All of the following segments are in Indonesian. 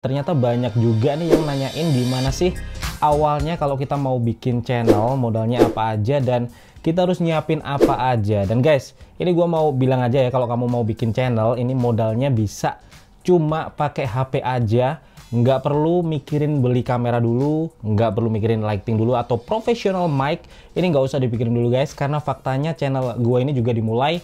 Ternyata banyak juga nih yang nanyain gimana sih awalnya kalau kita mau bikin channel modalnya apa aja dan kita harus nyiapin apa aja. Dan guys, ini gue mau bilang aja ya kalau kamu mau bikin channel ini modalnya bisa cuma pakai HP aja nggak perlu mikirin beli kamera dulu, nggak perlu mikirin lighting dulu atau professional mic. Ini nggak usah dipikirin dulu guys, karena faktanya channel gue ini juga dimulai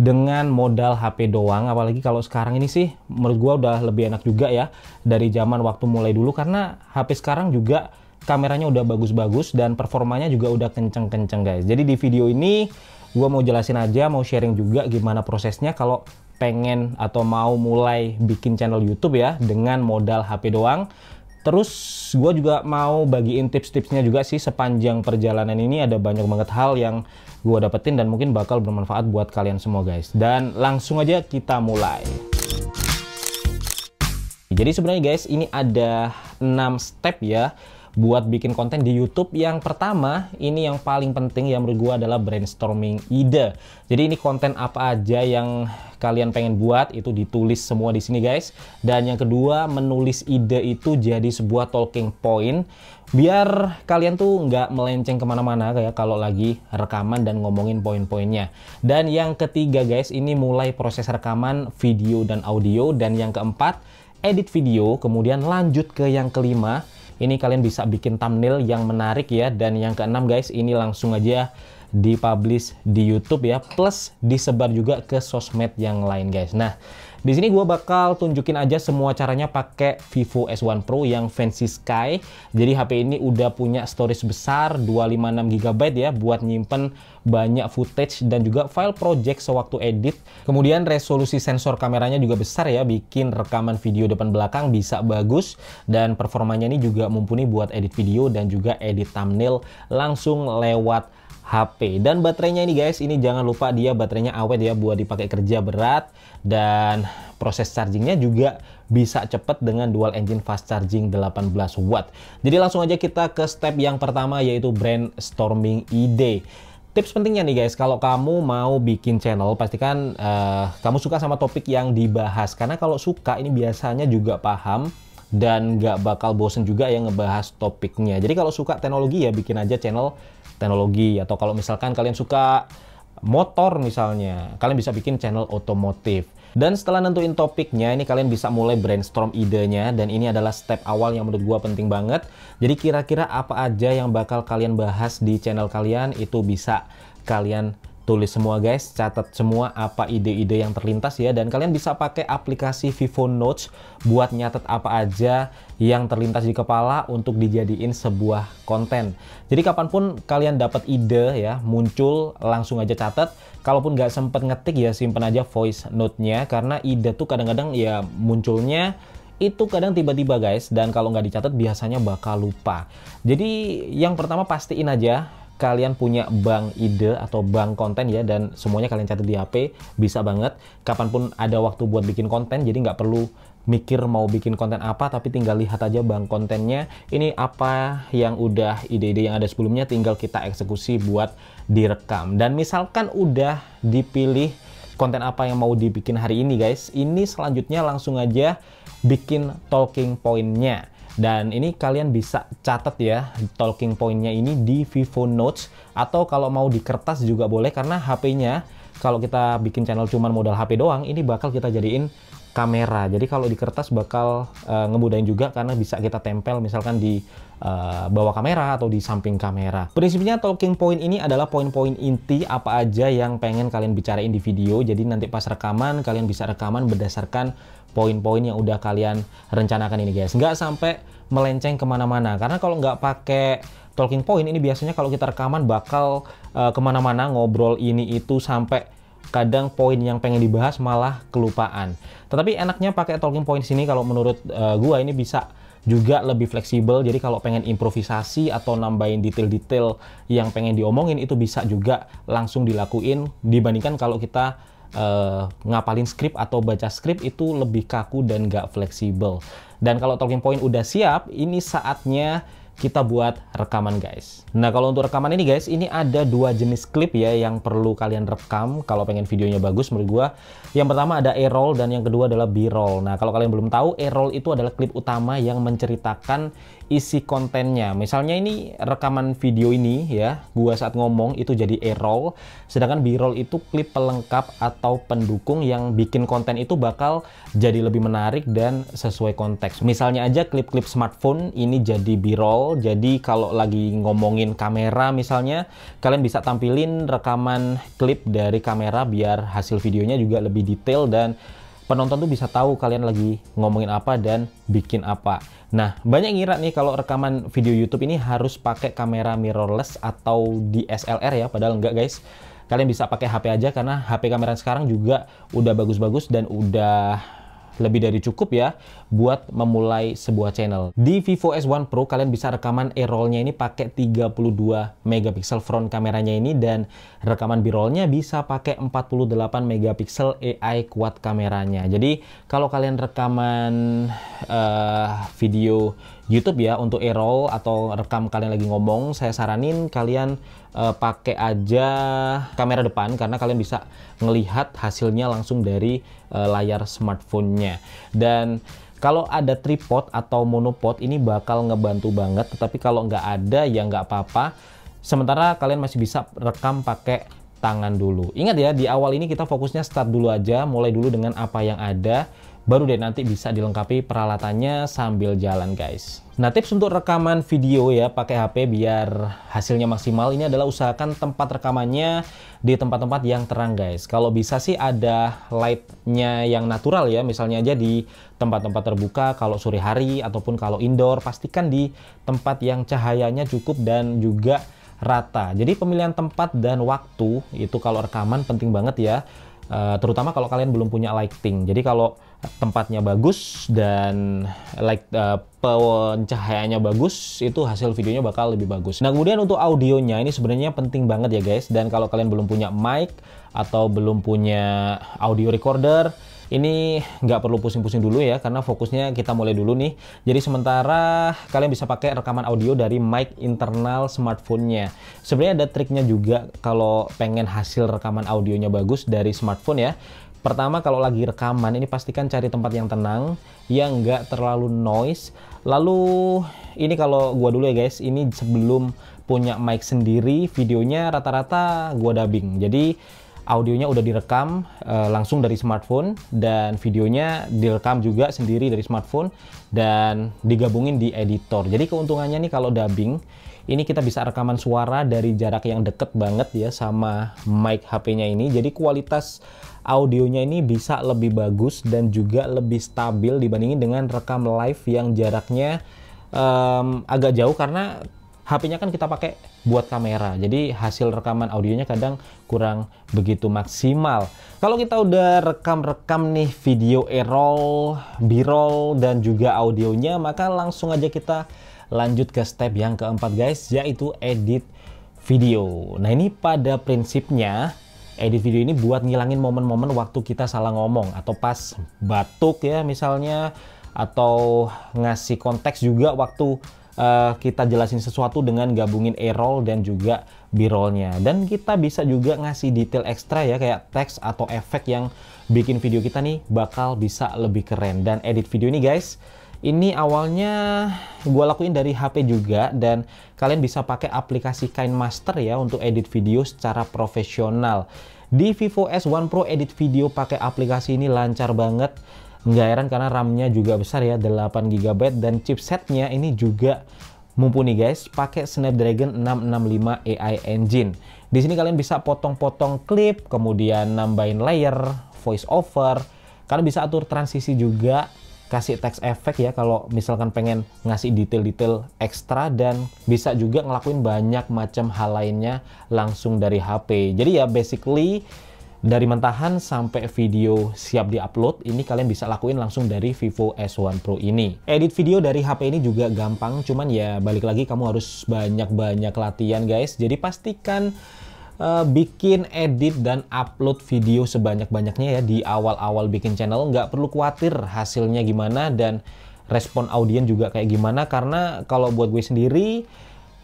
dengan modal HP doang apalagi kalau sekarang ini sih menurut gua udah lebih enak juga ya dari zaman waktu mulai dulu karena HP sekarang juga kameranya udah bagus-bagus dan performanya juga udah kenceng-kenceng guys. Jadi di video ini gue mau jelasin aja, mau sharing juga gimana prosesnya kalau pengen atau mau mulai bikin channel YouTube ya dengan modal HP doang Terus gue juga mau bagiin tips-tipsnya juga sih sepanjang perjalanan ini ada banyak banget hal yang gue dapetin dan mungkin bakal bermanfaat buat kalian semua guys. Dan langsung aja kita mulai. Jadi sebenarnya guys ini ada 6 step ya buat bikin konten di YouTube yang pertama ini yang paling penting yang menurut gue adalah brainstorming ide jadi ini konten apa aja yang kalian pengen buat itu ditulis semua di sini guys dan yang kedua menulis ide itu jadi sebuah talking point biar kalian tuh nggak melenceng kemana-mana kayak kalau lagi rekaman dan ngomongin poin-poinnya dan yang ketiga guys ini mulai proses rekaman video dan audio dan yang keempat edit video kemudian lanjut ke yang kelima ini kalian bisa bikin thumbnail yang menarik ya. Dan yang keenam guys, ini langsung aja dipublish di YouTube ya. Plus disebar juga ke sosmed yang lain guys. Nah, di sini gue bakal tunjukin aja semua caranya pakai Vivo S1 Pro yang Fancy Sky. Jadi HP ini udah punya storage besar 256 GB ya buat nyimpen banyak footage dan juga file project sewaktu edit. Kemudian resolusi sensor kameranya juga besar ya, bikin rekaman video depan belakang bisa bagus dan performanya ini juga mumpuni buat edit video dan juga edit thumbnail langsung lewat HP. Dan baterainya ini guys, ini jangan lupa dia baterainya awet ya buat dipakai kerja berat dan proses chargingnya juga bisa cepat dengan dual engine fast charging 18 watt. Jadi langsung aja kita ke step yang pertama yaitu brainstorming ide. Tips pentingnya nih guys, kalau kamu mau bikin channel pastikan uh, kamu suka sama topik yang dibahas karena kalau suka ini biasanya juga paham dan nggak bakal bosen juga yang ngebahas topiknya. Jadi kalau suka teknologi ya bikin aja channel teknologi atau kalau misalkan kalian suka motor misalnya, kalian bisa bikin channel otomotif. Dan setelah nentuin topiknya, ini kalian bisa mulai brainstorm idenya dan ini adalah step awal yang menurut gua penting banget. Jadi kira-kira apa aja yang bakal kalian bahas di channel kalian itu bisa kalian tulis semua guys, catat semua apa ide-ide yang terlintas ya dan kalian bisa pakai aplikasi Vivo Notes buat nyatet apa aja yang terlintas di kepala untuk dijadiin sebuah konten. Jadi kapanpun kalian dapat ide ya muncul langsung aja catat. Kalaupun nggak sempet ngetik ya simpen aja voice note-nya karena ide tuh kadang-kadang ya munculnya itu kadang tiba-tiba guys dan kalau nggak dicatat biasanya bakal lupa. Jadi yang pertama pastiin aja kalian punya bank ide atau bank konten ya dan semuanya kalian catat di HP bisa banget kapanpun ada waktu buat bikin konten jadi nggak perlu mikir mau bikin konten apa tapi tinggal lihat aja bank kontennya ini apa yang udah ide-ide yang ada sebelumnya tinggal kita eksekusi buat direkam dan misalkan udah dipilih konten apa yang mau dibikin hari ini guys ini selanjutnya langsung aja bikin talking pointnya dan ini kalian bisa catat ya talking pointnya ini di Vivo Notes atau kalau mau di kertas juga boleh karena HP-nya kalau kita bikin channel cuman modal HP doang ini bakal kita jadiin kamera. Jadi kalau di kertas bakal uh, juga karena bisa kita tempel misalkan di uh, bawah kamera atau di samping kamera. Prinsipnya talking point ini adalah poin-poin inti apa aja yang pengen kalian bicarain di video. Jadi nanti pas rekaman kalian bisa rekaman berdasarkan poin-poin yang udah kalian rencanakan ini guys. Nggak sampai melenceng kemana-mana. Karena kalau nggak pakai talking point ini biasanya kalau kita rekaman bakal uh, kemana-mana ngobrol ini itu sampai kadang poin yang pengen dibahas malah kelupaan. Tetapi enaknya pakai talking point sini kalau menurut uh, gua ini bisa juga lebih fleksibel. Jadi kalau pengen improvisasi atau nambahin detail-detail yang pengen diomongin itu bisa juga langsung dilakuin dibandingkan kalau kita uh, ngapalin skrip atau baca skrip itu lebih kaku dan nggak fleksibel. Dan kalau talking point udah siap, ini saatnya kita buat rekaman guys. Nah kalau untuk rekaman ini guys, ini ada dua jenis klip ya yang perlu kalian rekam kalau pengen videonya bagus menurut gua. Yang pertama ada A-roll dan yang kedua adalah B-roll. Nah kalau kalian belum tahu, A-roll itu adalah klip utama yang menceritakan isi kontennya. Misalnya ini rekaman video ini ya, gua saat ngomong itu jadi A-roll, sedangkan B-roll itu klip pelengkap atau pendukung yang bikin konten itu bakal jadi lebih menarik dan sesuai konteks. Misalnya aja klip-klip smartphone ini jadi B-roll jadi kalau lagi ngomongin kamera misalnya, kalian bisa tampilin rekaman klip dari kamera biar hasil videonya juga lebih detail dan penonton tuh bisa tahu kalian lagi ngomongin apa dan bikin apa. Nah, banyak ngira nih kalau rekaman video YouTube ini harus pakai kamera mirrorless atau DSLR ya, padahal enggak guys. Kalian bisa pakai HP aja karena HP kamera sekarang juga udah bagus-bagus dan udah lebih dari cukup ya buat memulai sebuah channel. Di Vivo S1 Pro kalian bisa rekaman e-rollnya ini pakai 32 megapiksel front kameranya ini dan rekaman b-rollnya bisa pakai 48 megapiksel AI quad kameranya. Jadi kalau kalian rekaman uh, video YouTube ya untuk e-roll atau rekam kalian lagi ngomong saya saranin kalian uh, pakai aja kamera depan karena kalian bisa melihat hasilnya langsung dari uh, layar smartphone-nya dan kalau ada tripod atau monopod ini bakal ngebantu banget tetapi kalau nggak ada ya nggak apa-apa sementara kalian masih bisa rekam pakai tangan dulu ingat ya di awal ini kita fokusnya start dulu aja mulai dulu dengan apa yang ada baru deh nanti bisa dilengkapi peralatannya sambil jalan guys. Nah tips untuk rekaman video ya pakai HP biar hasilnya maksimal ini adalah usahakan tempat rekamannya di tempat-tempat yang terang guys. Kalau bisa sih ada lightnya yang natural ya misalnya aja di tempat-tempat terbuka kalau sore hari ataupun kalau indoor pastikan di tempat yang cahayanya cukup dan juga rata. Jadi pemilihan tempat dan waktu itu kalau rekaman penting banget ya Eh, terutama kalau kalian belum punya lighting. Jadi kalau tempatnya bagus dan light uh, eh, pencahayaannya bagus, itu hasil videonya bakal lebih bagus. Nah, kemudian untuk audionya ini sebenarnya penting banget ya guys. Dan kalau kalian belum punya mic atau belum punya audio recorder, ini nggak perlu pusing-pusing dulu ya karena fokusnya kita mulai dulu nih jadi sementara kalian bisa pakai rekaman audio dari mic internal smartphone-nya sebenarnya ada triknya juga kalau pengen hasil rekaman audionya bagus dari smartphone ya Pertama kalau lagi rekaman ini pastikan cari tempat yang tenang, yang nggak terlalu noise. Lalu ini kalau gua dulu ya guys, ini sebelum punya mic sendiri videonya rata-rata gua dubbing. Jadi audionya udah direkam uh, langsung dari smartphone dan videonya direkam juga sendiri dari smartphone dan digabungin di editor. Jadi keuntungannya nih kalau dubbing ini kita bisa rekaman suara dari jarak yang deket banget ya sama mic HP-nya ini. Jadi kualitas audionya ini bisa lebih bagus dan juga lebih stabil dibandingin dengan rekam live yang jaraknya um, agak jauh karena HP-nya kan kita pakai buat kamera. Jadi hasil rekaman audionya kadang kurang begitu maksimal. Kalau kita udah rekam-rekam nih video e-roll, b-roll dan juga audionya, maka langsung aja kita lanjut ke step yang keempat guys, yaitu edit video. Nah, ini pada prinsipnya edit video ini buat ngilangin momen-momen waktu kita salah ngomong atau pas batuk ya misalnya atau ngasih konteks juga waktu uh, kita jelasin sesuatu dengan gabungin a roll dan juga b-rollnya. Dan kita bisa juga ngasih detail ekstra ya kayak teks atau efek yang bikin video kita nih bakal bisa lebih keren. Dan edit video ini guys, ini awalnya gue lakuin dari HP juga dan kalian bisa pakai aplikasi Master ya untuk edit video secara profesional. Di Vivo S1 Pro edit video pakai aplikasi ini lancar banget Nggak heran karena RAM-nya juga besar ya, 8GB dan chipsetnya ini juga mumpuni guys, pakai Snapdragon 665 AI engine. Di sini kalian bisa potong-potong klip, kemudian nambahin layer, voice over, kalian bisa atur transisi juga, kasih text effect ya kalau misalkan pengen ngasih detail-detail ekstra dan bisa juga ngelakuin banyak macam hal lainnya langsung dari HP. Jadi ya basically dari mentahan sampai video siap diupload ini kalian bisa lakuin langsung dari Vivo S1 Pro ini edit video dari HP ini juga gampang cuman ya balik lagi kamu harus banyak-banyak latihan guys jadi pastikan uh, bikin edit dan upload video sebanyak-banyaknya ya di awal-awal bikin channel nggak perlu khawatir hasilnya gimana dan respon audien juga kayak gimana karena kalau buat gue sendiri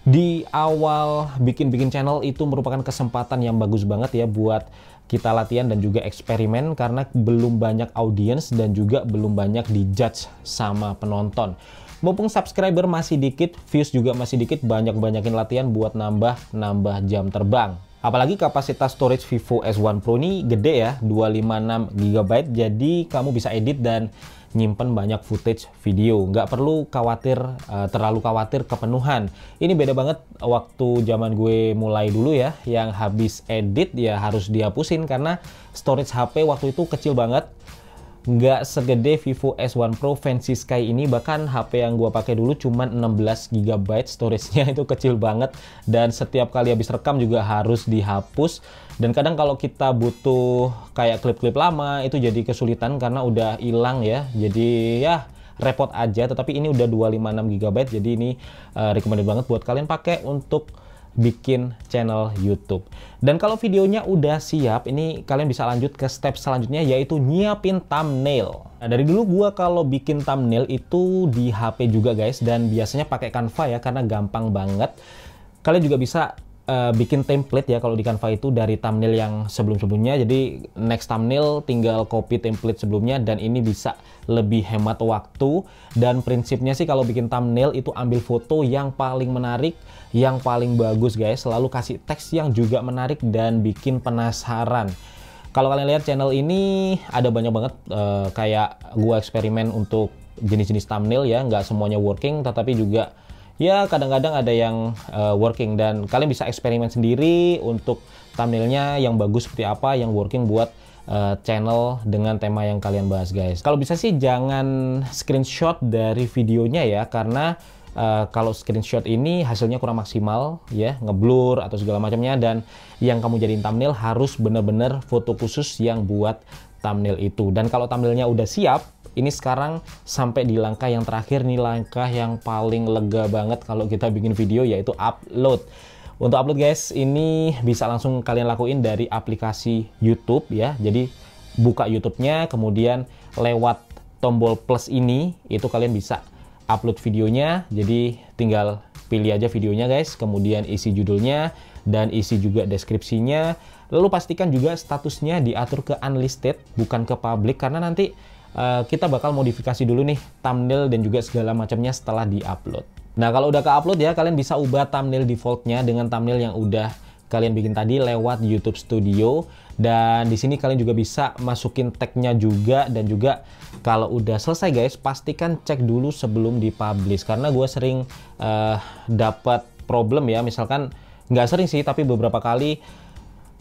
di awal bikin-bikin channel itu merupakan kesempatan yang bagus banget ya buat kita latihan dan juga eksperimen karena belum banyak audiens dan juga belum banyak dijudge sama penonton. Mumpung subscriber masih dikit, views juga masih dikit, banyak-banyakin latihan buat nambah-nambah jam terbang. Apalagi kapasitas storage Vivo S1 Pro ini gede ya, 256 GB, jadi kamu bisa edit dan nyimpen banyak footage video. Nggak perlu khawatir uh, terlalu khawatir kepenuhan. Ini beda banget waktu zaman gue mulai dulu ya, yang habis edit ya harus dihapusin karena storage HP waktu itu kecil banget. Nggak segede Vivo S1 Pro Fancy Sky ini, bahkan HP yang gue pakai dulu cuma 16 GB storage-nya itu kecil banget dan setiap kali habis rekam juga harus dihapus dan kadang kalau kita butuh kayak klip-klip lama itu jadi kesulitan karena udah hilang ya. Jadi ya repot aja tetapi ini udah 256 GB jadi ini uh, recommended banget buat kalian pakai untuk bikin channel YouTube. Dan kalau videonya udah siap, ini kalian bisa lanjut ke step selanjutnya yaitu nyiapin thumbnail. Nah, dari dulu gua kalau bikin thumbnail itu di HP juga guys dan biasanya pakai Canva ya karena gampang banget. Kalian juga bisa uh, bikin template ya kalau di Canva itu dari thumbnail yang sebelum-sebelumnya. Jadi next thumbnail tinggal copy template sebelumnya dan ini bisa lebih hemat waktu dan prinsipnya sih kalau bikin thumbnail itu ambil foto yang paling menarik, yang paling bagus guys. Selalu kasih teks yang juga menarik dan bikin penasaran. Kalau kalian lihat channel ini ada banyak banget uh, kayak gua eksperimen untuk jenis-jenis thumbnail ya, nggak semuanya working tetapi juga ya kadang-kadang ada yang uh, working dan kalian bisa eksperimen sendiri untuk thumbnailnya yang bagus seperti apa yang working buat uh, channel dengan tema yang kalian bahas guys kalau bisa sih jangan screenshot dari videonya ya karena Uh, kalau screenshot ini hasilnya kurang maksimal ya ngeblur atau segala macamnya dan yang kamu jadiin thumbnail harus bener-bener foto khusus yang buat thumbnail itu dan kalau thumbnailnya udah siap ini sekarang sampai di langkah yang terakhir nih langkah yang paling lega banget kalau kita bikin video yaitu upload untuk upload guys ini bisa langsung kalian lakuin dari aplikasi YouTube ya jadi buka YouTube-nya kemudian lewat tombol plus ini itu kalian bisa upload videonya jadi tinggal pilih aja videonya guys kemudian isi judulnya dan isi juga deskripsinya lalu pastikan juga statusnya diatur ke unlisted bukan ke public karena nanti Eh, kita bakal modifikasi dulu nih thumbnail dan juga segala macamnya setelah di-upload. Nah kalau udah ke upload ya kalian bisa ubah thumbnail defaultnya dengan thumbnail yang udah kalian bikin tadi lewat YouTube Studio dan di sini kalian juga bisa masukin tagnya juga dan juga kalau udah selesai guys pastikan cek dulu sebelum dipublish karena gue sering uh, eh, dapat problem ya misalkan nggak sering sih tapi beberapa kali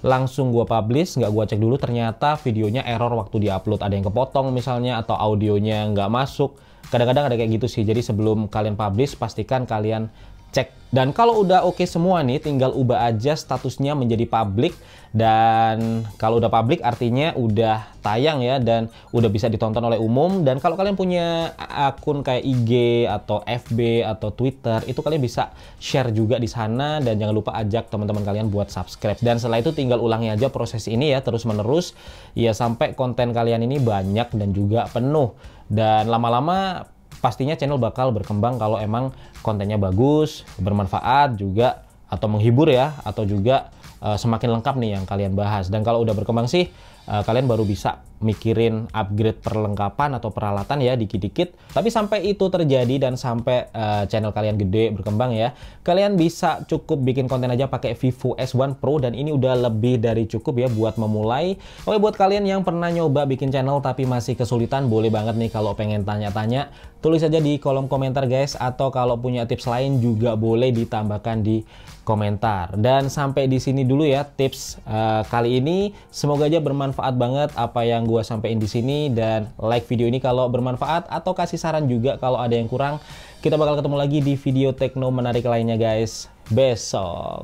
langsung gue publish, nggak gue cek dulu ternyata videonya error waktu diupload, ada yang kepotong misalnya atau audionya nggak masuk. Kadang-kadang ada kayak gitu sih. Jadi sebelum kalian publish pastikan kalian cek. Dan kalau udah oke okay semua nih, tinggal ubah aja statusnya menjadi public. Dan kalau udah public artinya udah tayang ya dan udah bisa ditonton oleh umum. Dan kalau kalian punya akun kayak IG atau FB atau Twitter, itu kalian bisa share juga di sana dan jangan lupa ajak teman-teman kalian buat subscribe. Dan setelah itu tinggal ulangi aja proses ini ya terus-menerus ya sampai konten kalian ini banyak dan juga penuh. Dan lama-lama pastinya channel bakal berkembang kalau emang kontennya bagus, bermanfaat juga atau menghibur ya atau juga uh, semakin lengkap nih yang kalian bahas. Dan kalau udah berkembang sih uh, kalian baru bisa mikirin upgrade perlengkapan atau peralatan ya dikit-dikit. Tapi sampai itu terjadi dan sampai uh, channel kalian gede berkembang ya, kalian bisa cukup bikin konten aja pakai Vivo S1 Pro dan ini udah lebih dari cukup ya buat memulai. Oke buat kalian yang pernah nyoba bikin channel tapi masih kesulitan, boleh banget nih kalau pengen tanya-tanya, tulis aja di kolom komentar guys atau kalau punya tips lain juga boleh ditambahkan di komentar. Dan sampai di sini dulu ya tips uh, kali ini. Semoga aja bermanfaat bermanfaat banget apa yang gue sampein di sini dan like video ini kalau bermanfaat atau kasih saran juga kalau ada yang kurang. Kita bakal ketemu lagi di video tekno menarik lainnya guys besok.